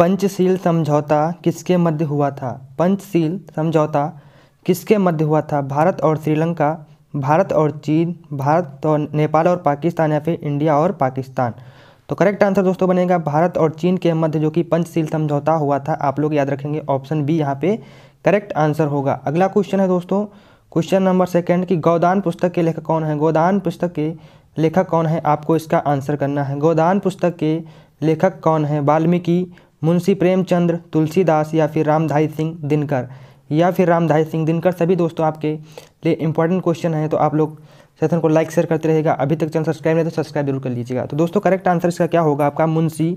पंचशील समझौता किसके मध्य हुआ था पंचशील समझौता किसके मध्य हुआ था भारत और श्रीलंका भारत और चीन भारत और नेपाल और पाकिस्तान या फिर इंडिया और पाकिस्तान तो करेक्ट आंसर दोस्तों बनेगा भारत और चीन के मध्य जो कि पंचशील समझौता हुआ था आप लोग याद रखेंगे ऑप्शन बी यहाँ पे करेक्ट आंसर होगा अगला क्वेश्चन है दोस्तों क्वेश्चन नंबर सेकंड कि गोदान पुस्तक के लेखक कौन है गोदान पुस्तक के लेखक कौन है आपको इसका आंसर करना है गोदान पुस्तक के लेखक कौन है वाल्मीकि मुंशी प्रेमचंद्र तुलसीदास या फिर रामधाई सिंह दिनकर या फिर रामधाई सिंह दिनकर सभी दोस्तों आपके लिए इंपॉर्टेंट क्वेश्चन है तो आप लोग सेशन को लाइक शेयर करते रहेगा अभी तक चैनल सब्सक्राइब नहीं तो सब्सक्राइब जरूर कर लीजिएगा तो दोस्तों करेक्ट आंसर इसका क्या होगा आपका मुंशी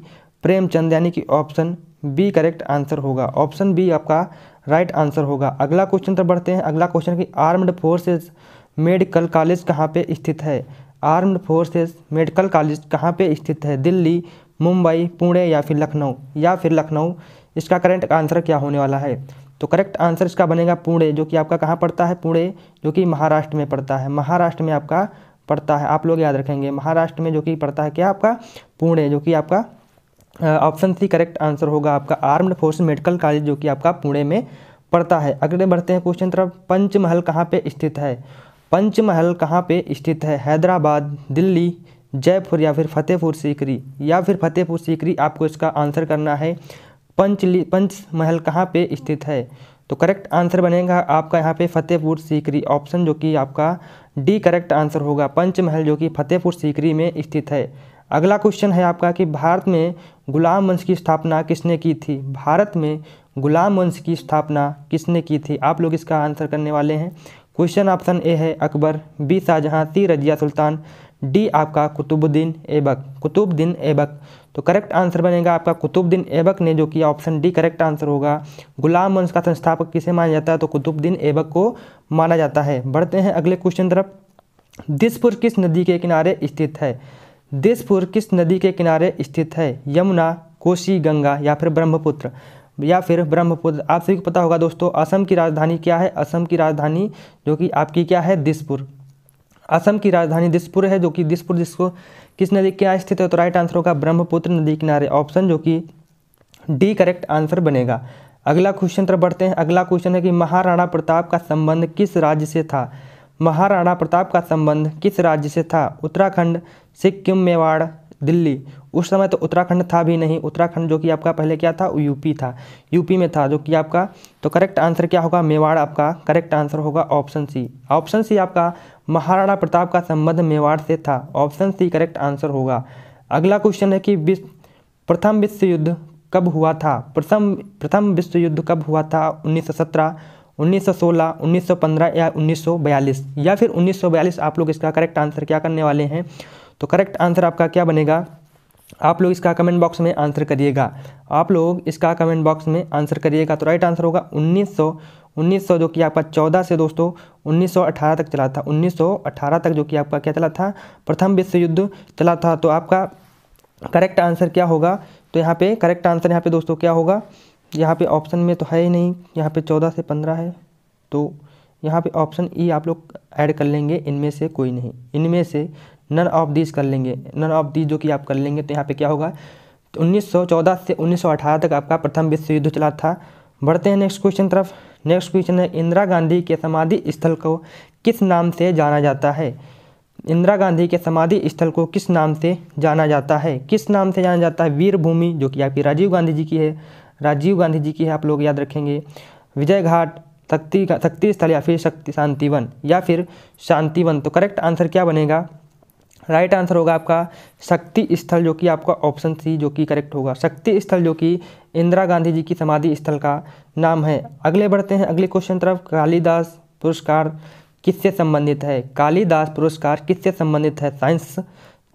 प्रेमचंद यानी कि ऑप्शन बी करेक्ट आंसर होगा ऑप्शन बी आपका राइट right आंसर होगा अगला क्वेश्चन तो बढ़ते हैं अगला क्वेश्चन कि आर्म्ड फोर्सेज मेडिकल कॉलेज कहाँ पे स्थित है आर्म्ड फोर्सेज मेडिकल कॉलेज कहाँ पे स्थित है दिल्ली मुंबई पुणे या फिर लखनऊ या फिर लखनऊ इसका करेंट आंसर क्या होने वाला है तो करेक्ट आंसर इसका बनेगा पुणे जो कि आपका कहाँ पड़ता है पुणे जो कि महाराष्ट्र में पड़ता है महाराष्ट्र में आपका पड़ता है आप लोग याद रखेंगे महाराष्ट्र में जो कि पड़ता है क्या आपका पुणे जो कि आपका ऑप्शन सी करेक्ट आंसर होगा आपका आर्म्ड फोर्स मेडिकल कॉलेज जो कि आपका पुणे में पड़ता है अगले बढ़ते हैं क्वेश्चन तरफ पंचमहल कहाँ पे स्थित है पंचमहल कहाँ पे स्थित है हैदराबाद दिल्ली जयपुर या फिर फतेहपुर सीकरी या फिर फतेहपुर सीकरी आपको इसका आंसर करना है पंचली पंच महल कहाँ पे स्थित है तो करेक्ट आंसर बनेगा आपका यहाँ पे फतेहपुर सीकरी ऑप्शन जो कि आपका डी करेक्ट आंसर होगा पंचमहल जो कि फतेहपुर सीकरी में स्थित है अगला क्वेश्चन है आपका कि भारत में गुलाम वंश की स्थापना किसने की थी भारत में गुलाम वंश की स्थापना किसने की थी आप लोग इसका आंसर करने वाले हैं क्वेश्चन ऑप्शन ए है Akbar B Shahjahan C Razia Sultan D आपका कुतुबुद्दीन ऐबक कुतुबुद्दीन ऐबक तो करेक्ट आंसर बनेगा आपका कुतुबुद्दीन ऐबक ने जो किया ऑप्शन डी करेक्ट आंसर होगा गुलाम वंश का संस्थापक किसे माना जाता है तो कुतुबुद्दीन ऐबक को माना जाता है बढ़ते हैं अगले क्वेश्चन तरफ दिसपुर किस नदी के किनारे स्थित है दिसपुर किस नदी के किनारे स्थित है यमुना कोसी गंगा या फिर ब्रह्मपुत्र या फिर ब्रह्मपुत्र आप सभी को पता होगा दोस्तों असम की राजधानी क्या है असम की राजधानी जो कि आपकी क्या है दिसपुर असम की राजधानी दिसपुर है जो कि दिसपुर जिसको किस नदी के यहाँ स्थित है तो राइट आंसर होगा ब्रह्मपुत्र नदी किनारे ऑप्शन जो कि डी करेक्ट आंसर बनेगा अगला क्वेश्चन तरफ बढ़ते हैं अगला क्वेश्चन है कि महाराणा प्रताप का संबंध किस राज्य से था महाराणा प्रताप का संबंध किस राज्य से था उत्तराखंड सिक्किम मेवाड़ दिल्ली उस समय तो उत्तराखंड था भी नहीं उत्तराखंड जो कि आपका पहले क्या था यूपी था यूपी में था जो कि आपका तो करेक्ट आंसर क्या होगा मेवाड़ आपका करेक्ट आंसर होगा ऑप्शन सी ऑप्शन सी आपका महाराणा प्रताप का संबंध मेवाड़ से था ऑप्शन सी करेक्ट आंसर होगा अगला क्वेश्चन है कि विश्व प्रथम विश्व युद्ध कब हुआ था प्रथम प्रथम विश्व युद्ध कब हुआ था 1917 1916, 1915 या 1942 या फिर 1942 आप लोग इसका करेक्ट आंसर क्या करने वाले हैं तो करेक्ट आंसर आपका क्या बनेगा आप लोग इसका कमेंट बॉक्स में आंसर करिएगा आप लोग इसका कमेंट बॉक्स में आंसर करिएगा तो राइट आंसर होगा उन्नीस सौ उन्नीस सौ जो कि आपका चौदह से दोस्तों उन्नीस सौ अठारह तक चला था उन्नीस सौ तक जो कि आपका क्या चला था प्रथम विश्व युद्ध चला था तो आपका करेक्ट आंसर क्या होगा तो यहाँ पे करेक्ट आंसर यहाँ पे दोस्तों क्या होगा यहाँ पे ऑप्शन में तो है ही नहीं यहाँ पे चौदह से पंद्रह है तो यहाँ पे ऑप्शन ई e आप लोग ऐड कर लेंगे इनमें से कोई नहीं इनमें से नन ऑफ दीज कर लेंगे नन ऑफ दीज जो कि आप कर लेंगे तो यहाँ पे क्या होगा तो 1914 से 1918 तक आपका प्रथम विश्व युद्ध चला था बढ़ते हैं नेक्स्ट क्वेश्चन तरफ नेक्स्ट क्वेश्चन है इंदिरा गांधी के समाधि स्थल को किस नाम से जाना जाता है इंदिरा गांधी के समाधि स्थल को किस नाम से जाना जाता है किस नाम से जाना जाता है वीरभूमि जो कि आपकी राजीव गांधी जी की है राजीव गांधी जी की है आप लोग याद रखेंगे विजय घाट शक्ति शक्ति स्थल या फिर शक्ति शांतिवन या फिर शांतिवन तो करेक्ट आंसर क्या बनेगा राइट आंसर होगा आपका शक्ति स्थल जो कि आपका ऑप्शन सी जो कि करेक्ट होगा शक्ति स्थल जो कि इंदिरा गांधी जी की समाधि स्थल का नाम है अगले बढ़ते हैं अगले क्वेश्चन तरफ कालिदास पुरस्कार किससे संबंधित है कालिदास पुरस्कार किससे संबंधित है साइंस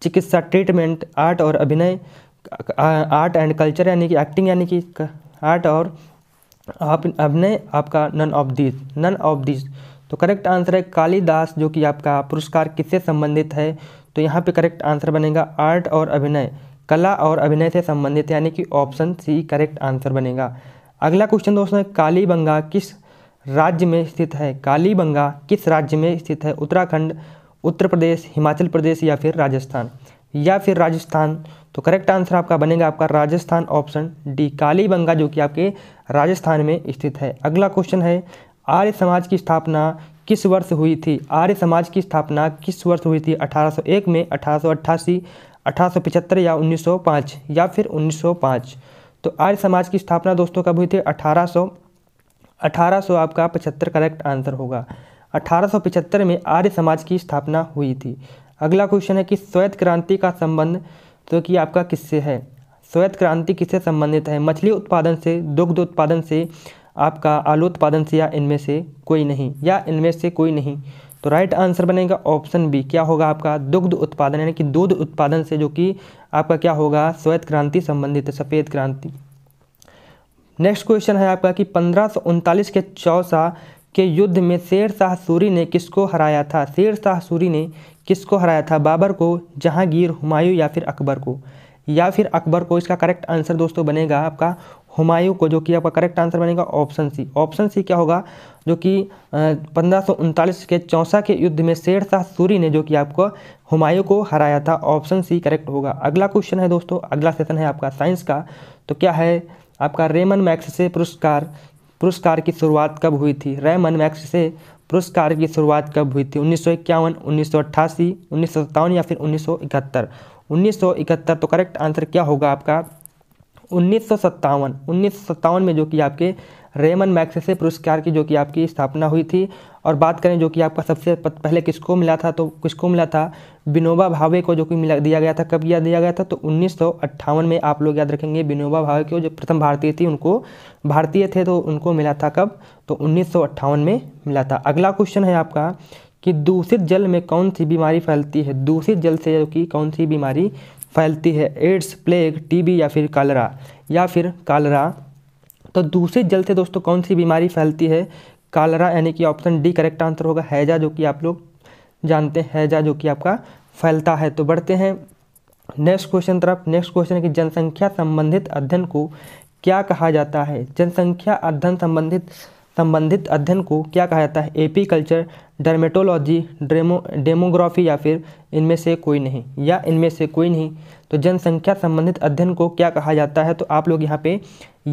चिकित्सा ट्रीटमेंट आर्ट और अभिनय आर्ट एंड कल्चर यानी कि एक्टिंग यानी कि आर्ट और आप अभिनय आपका none of this none of this तो करेक्ट आंसर है कालिदास जो कि आपका पुरस्कार किससे संबंधित है तो यहाँ पे करेक्ट आंसर बनेगा आर्ट और अभिनय कला और अभिनय से संबंधित यानी कि ऑप्शन सी करेक्ट आंसर बनेगा अगला क्वेश्चन दोस्तों कालीबंगा किस राज्य में स्थित है कालीबंगा किस राज्य में स्थित है उत्तराखंड उत्तर प्रदेश हिमाचल प्रदेश या फिर राजस्थान या फिर राजस्थान तो करेक्ट आंसर आपका बनेगा आपका राजस्थान ऑप्शन डी कालीबंगा जो कि आपके राजस्थान में स्थित है अगला क्वेश्चन है आर्य समाज की स्थापना किस वर्ष हुई थी आर्य समाज की स्थापना किस वर्ष हुई थी 1801 में अठारह 1875 या 1905 या फिर 1905 तो आर्य समाज की स्थापना दोस्तों कब हुई थी 1800 1800 आपका पचहत्तर करेक्ट आंसर होगा 1875 में आर्य समाज की स्थापना हुई थी अगला क्वेश्चन है कि श्वेत क्रांति का संबंध तो कि आपका किससे है श्वेत क्रांति किससे संबंधित है मछली उत्पादन से दुग्ध उत्पादन से आपका आलोत्पादन से या इनमें से कोई नहीं या इनमें से कोई नहीं तो राइट आंसर बनेगा ऑप्शन बी क्या होगा आपका दुग्ध उत्पादन यानी कि दूध उत्पादन से जो कि आपका क्या होगा श्वेत क्रांति संबंधित सफ़ेद क्रांति नेक्स्ट क्वेश्चन है आपका कि पंद्रह के चौसा के युद्ध में शेर शाह सूरी ने किसको हराया था शेर शाह सूरी ने किसको हराया था बाबर को जहांगीर हुमायूं या फिर अकबर को या फिर अकबर को इसका करेक्ट आंसर दोस्तों बनेगा आपका हुमायूं को जो कि आपका करेक्ट आंसर बनेगा ऑप्शन सी ऑप्शन सी क्या होगा जो कि पंद्रह के चौसा के युद्ध में शेर शाह सूरी ने जो कि आपको हुमायूं को हराया था ऑप्शन सी करेक्ट होगा अगला क्वेश्चन है दोस्तों अगला सेशन है आपका साइंस का तो क्या है आपका रेमन मैक्स से पुरस्कार पुरस्कार की शुरुआत कब हुई थी रेमन मैक्स से पुरस्कार की शुरुआत कब हुई थी उन्नीस सौ इक्यावन उन्नीस सौ अट्ठासी उन्नीस सौ सत्तावन या फिर उन्नीस सौ इकहत्तर उन्नीस सौ इकहत्तर तो करेक्ट आंसर क्या होगा आपका उन्नीस सौ सत्तावन में जो कि आपके रेमन मैक्सेसे पुरस्कार की जो कि आपकी स्थापना हुई थी और बात करें जो कि आपका सबसे पहले किसको मिला था तो किसको मिला था विनोबा भावे को जो कि मिला दिया गया था कब याद दिया गया था तो उन्नीस में आप लोग याद रखेंगे विनोबा भावे को जो प्रथम भारतीय थी उनको भारतीय थे तो उनको मिला था कब तो उन्नीस में मिला था अगला क्वेश्चन है आपका कि दूषित जल में कौन सी बीमारी फैलती है दूषित जल से जो कि कौन सी बीमारी फैलती है एड्स प्लेग टीबी या फिर कालरा या फिर कालरा तो दूसरे जल से दोस्तों कौन सी बीमारी फैलती है कालरा यानी कि ऑप्शन डी करेक्ट आंसर होगा हैजा जो कि आप लोग जानते हैं हैजा जो कि आपका फैलता है तो बढ़ते हैं नेक्स्ट क्वेश्चन तरफ नेक्स्ट क्वेश्चन है कि जनसंख्या संबंधित अध्ययन को क्या कहा जाता है जनसंख्या अध्ययन संबंधित संबंधित अध्ययन को क्या कहा जाता है एपीकल्चर डर्मेटोलॉजी डेमो डेमोग्राफी या फिर इनमें से कोई नहीं या इनमें से कोई नहीं तो जनसंख्या संबंधित अध्ययन को क्या कहा जाता है तो आप लोग यहाँ पे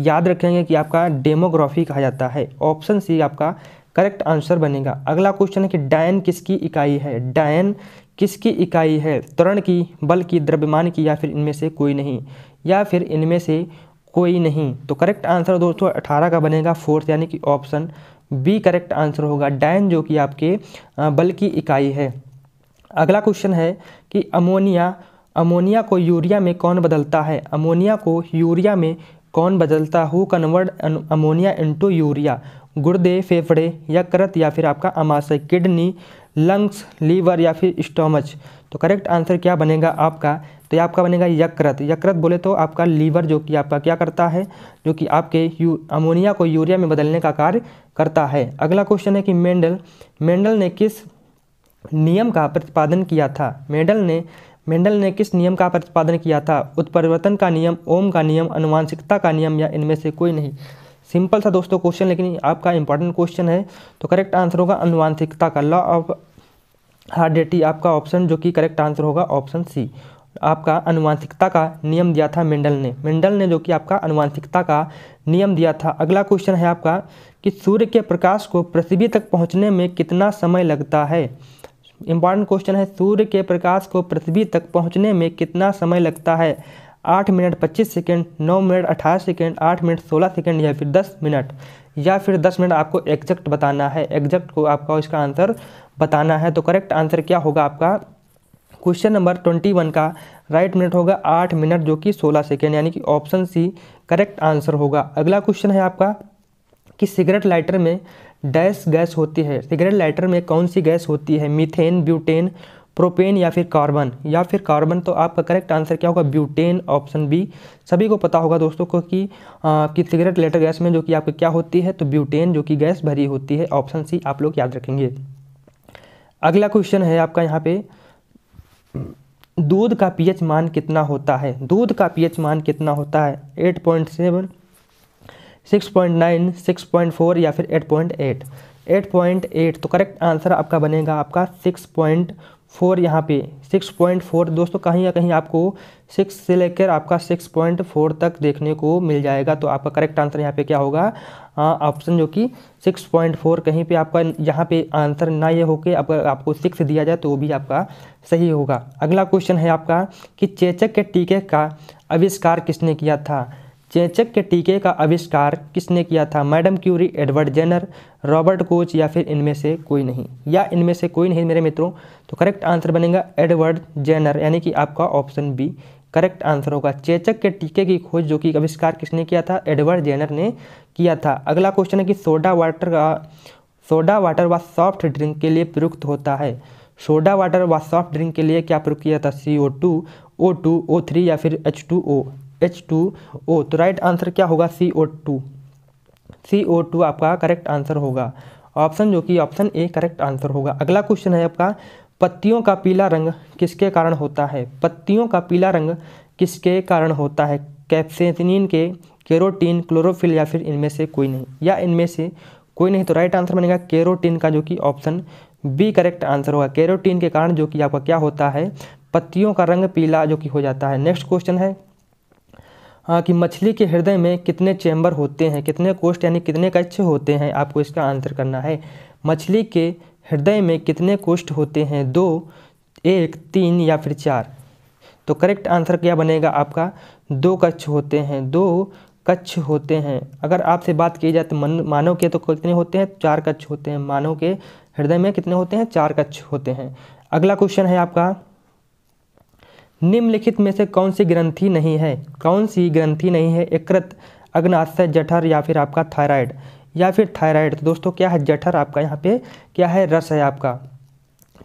याद रखेंगे कि आपका डेमोग्राफी कहा जाता है ऑप्शन सी आपका करेक्ट आंसर बनेगा अगला क्वेश्चन है कि डायन किसकी इकाई है डायन किसकी इकाई है त्वरण की बल की द्रव्यमान की या फिर इनमें से कोई नहीं या फिर इनमें से कोई नहीं तो करेक्ट आंसर दोस्तों अठारह का बनेगा फोर्थ यानी कि ऑप्शन बी करेक्ट आंसर होगा डैन जो कि आपके बल की इकाई है अगला क्वेश्चन है कि अमोनिया अमोनिया को यूरिया में कौन बदलता है अमोनिया को यूरिया में कौन बदलता हु कन्वर्ट अमोनिया इंटू यूरिया गुर्दे फेफड़े या करत या फिर आपका अमाशय किडनी लंग्स लीवर या फिर स्टोमच तो करेक्ट आंसर क्या बनेगा आपका तो ये आपका बनेगा यकृत यकृत बोले तो आपका लीवर जो कि आपका क्या करता है जो कि आपके यू अमोनिया को यूरिया में बदलने का कार्य करता है अगला क्वेश्चन है कि मेंडल मेंडल ने किस नियम का प्रतिपादन किया था मेंडल ने मेंडल ने किस नियम का प्रतिपादन किया था उत्परिवर्तन का नियम ओम का नियम अनुवांशिकता का नियम या इनमें से कोई नहीं सिंपल सा दोस्तों क्वेश्चन लेकिन आपका इंपॉर्टेंट क्वेश्चन है तो करेक्ट आंसर होगा अनुवांशिकता का लॉ ऑफ हार्डेटी आपका ऑप्शन जो कि करेक्ट आंसर होगा ऑप्शन सी आपका अनुवांशिकता का नियम दिया था मेंडल ने मेंडल ने जो कि आपका अनुवांशिकता का नियम दिया था अगला क्वेश्चन है आपका कि सूर्य के प्रकाश को पृथ्वी तक पहुंचने में कितना समय लगता है इम्पॉर्टेंट क्वेश्चन है सूर्य के प्रकाश को पृथ्वी तक पहुंचने में कितना समय लगता है आठ मिनट पच्चीस सेकेंड नौ मिनट अठारह सेकेंड आठ मिनट सोलह सेकेंड या फिर दस मिनट या फिर दस मिनट आपको एग्जैक्ट बताना है एग्जैक्ट को आपका इसका आंसर बताना है तो करेक्ट आंसर क्या होगा आपका क्वेश्चन नंबर ट्वेंटी वन का राइट मिनट होगा आठ मिनट जो कि सोलह सेकेंड यानी कि ऑप्शन सी करेक्ट आंसर होगा अगला क्वेश्चन है आपका कि सिगरेट लाइटर में डैश गैस होती है सिगरेट लाइटर में कौन सी गैस होती है मीथेन ब्यूटेन प्रोपेन या फिर कार्बन या फिर कार्बन तो आपका करेक्ट आंसर क्या होगा ब्यूटेन ऑप्शन बी सभी को पता होगा दोस्तों को कि आपकी सिगरेट लेटर गैस में जो कि आपकी क्या होती है तो ब्यूटेन जो कि गैस भरी होती है ऑप्शन सी आप लोग याद रखेंगे अगला क्वेश्चन है आपका यहाँ पे दूध का पीएच मान कितना होता है दूध का पीएच मान कितना होता है eight point seven six point nine six point four या फिर eight point eight eight point eight तो करेक्ट आंसर आपका बनेगा आपका सिक्स पॉइंट फोर यहाँ पे सिक्स पॉइंट फोर दोस्तों कहीं या कहीं आपको सिक्स से लेकर आपका सिक्स पॉइंट फोर तक देखने को मिल जाएगा तो आपका करेक्ट आंसर यहाँ पे क्या होगा हाँ, ऑप्शन जो कि सिक्स पॉइंट फोर कहीं पे आपका यहाँ पे आंसर ना ये हो के अगर आपको सिक्स दिया जाए तो वो भी आपका सही होगा अगला क्वेश्चन है आपका कि चेचक के टीके का आविष्कार किसने किया था चेचक के टीके का आविष्कार किसने किया था madam Curie Edward Jenner Robert Koch या फिर इनमें से कोई नहीं या इनमें से कोई नहीं मेरे मित्रों तो करेक्ट आंसर बनेगा एडवर्ड जेनर यानी कि आपका ऑप्शन बी करेक्ट आंसर होगा चेचक के टीके की खोज जो कि आविष्कार किसने किया था एडवर्ड जेनर ने किया था अगला क्वेश्चन है कि सोडा वाटर का सोडा वाटर व सॉफ्ट ड्रिंक के लिए प्रयुक्त होता है सोडा वाटर व सॉफ्ट ड्रिंक के लिए क्या प्रयुक्त किया था C O two O two O three या फिर H two O H two O तो राइट आंसर क्या होगा C O two C O two आपका करेक्ट आंसर होगा ऑप्शन जो कि ऑप्शन ए करेक्ट आंसर होगा अगला क्वेश्चन है आपका पत्तियों का पीला रंग किसके कारण होता है पत्तियों का पीला रंग किसके कारण होता है कैप्सेनिन के केरोटीन क्लोरोफिल या फिर इनमें से कोई नहीं या इनमें से कोई नहीं तो राइट आंसर बनेगा केरोटीन का जो कि ऑप्शन बी करेक्ट आंसर होगा केरोटीन के कारण जो कि आपका क्या होता है पत्तियों का रंग पीला जो कि हो जाता है नेक्स्ट क्वेश्चन है हाँ कि मछली के हृदय में कितने चैम्बर होते हैं कितने कोष्ठ यानी कितने कक्ष होते हैं आपको इसका आंसर करना है मछली के हृदय में कितने कोष्ठ होते हैं दो एक तीन या फिर चार तो करेक्ट आंसर क्या बनेगा आपका दो कक्ष होते हैं दो कच्छ होते हैं अगर आपसे बात की जाए तो मन मानव के तो कितने होते हैं चार कच्छ होते हैं मानव के हृदय में कितने होते हैं चार कच्छ होते हैं अगला क्वेश्चन है आपका निम्नलिखित में से कौन सी ग्रंथि नहीं है कौन सी ग्रंथि नहीं है एकृत अग्नाशय जठर या फिर आपका थायराइड या फिर थायराइड तो दोस्तों क्या है जठर आपका यहाँ पे क्या है रस है आपका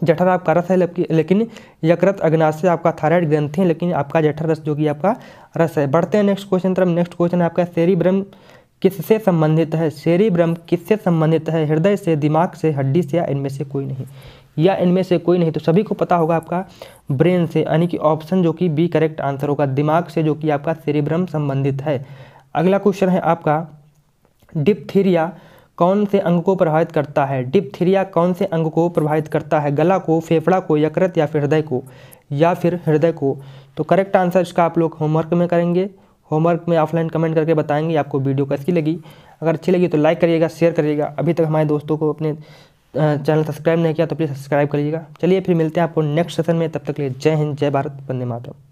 जठर आपका रस है लेकिन यकृत अग्नाशय आपका थायराइड ग्रंथि है लेकिन आपका जठर रस जो कि आपका रस है बढ़ते हैं नेक्स्ट क्वेश्चन तरफ नेक्स्ट क्वेश्चन है आपका ब्रह्म किससे संबंधित है ब्रह्म किससे संबंधित है हृदय से दिमाग से हड्डी से या इनमें से कोई नहीं या इनमें से कोई नहीं तो सभी को पता होगा आपका ब्रेन से यानी कि ऑप्शन जो कि बी करेक्ट आंसर होगा दिमाग से जो कि आपका सेरिब्रम संबंधित है अगला क्वेश्चन है आपका डिपथीरिया कौन से अंग को प्रभावित करता है डिपथीरिया कौन से अंग को प्रभावित करता है गला को फेफड़ा को यकृत या फिर हृदय को या फिर हृदय को तो करेक्ट आंसर इसका आप लोग होमवर्क में करेंगे होमवर्क में ऑफलाइन कमेंट करके बताएंगे आपको वीडियो कैसी लगी अगर अच्छी लगी तो लाइक करिएगा शेयर करिएगा अभी तक हमारे दोस्तों को अपने चैनल सब्सक्राइब नहीं किया तो प्लीज़ सब्सक्राइब करिएगा चलिए फिर मिलते हैं आपको नेक्स्ट सेशन में तब तक के लिए जय हिंद जय भारत वंदे मातरम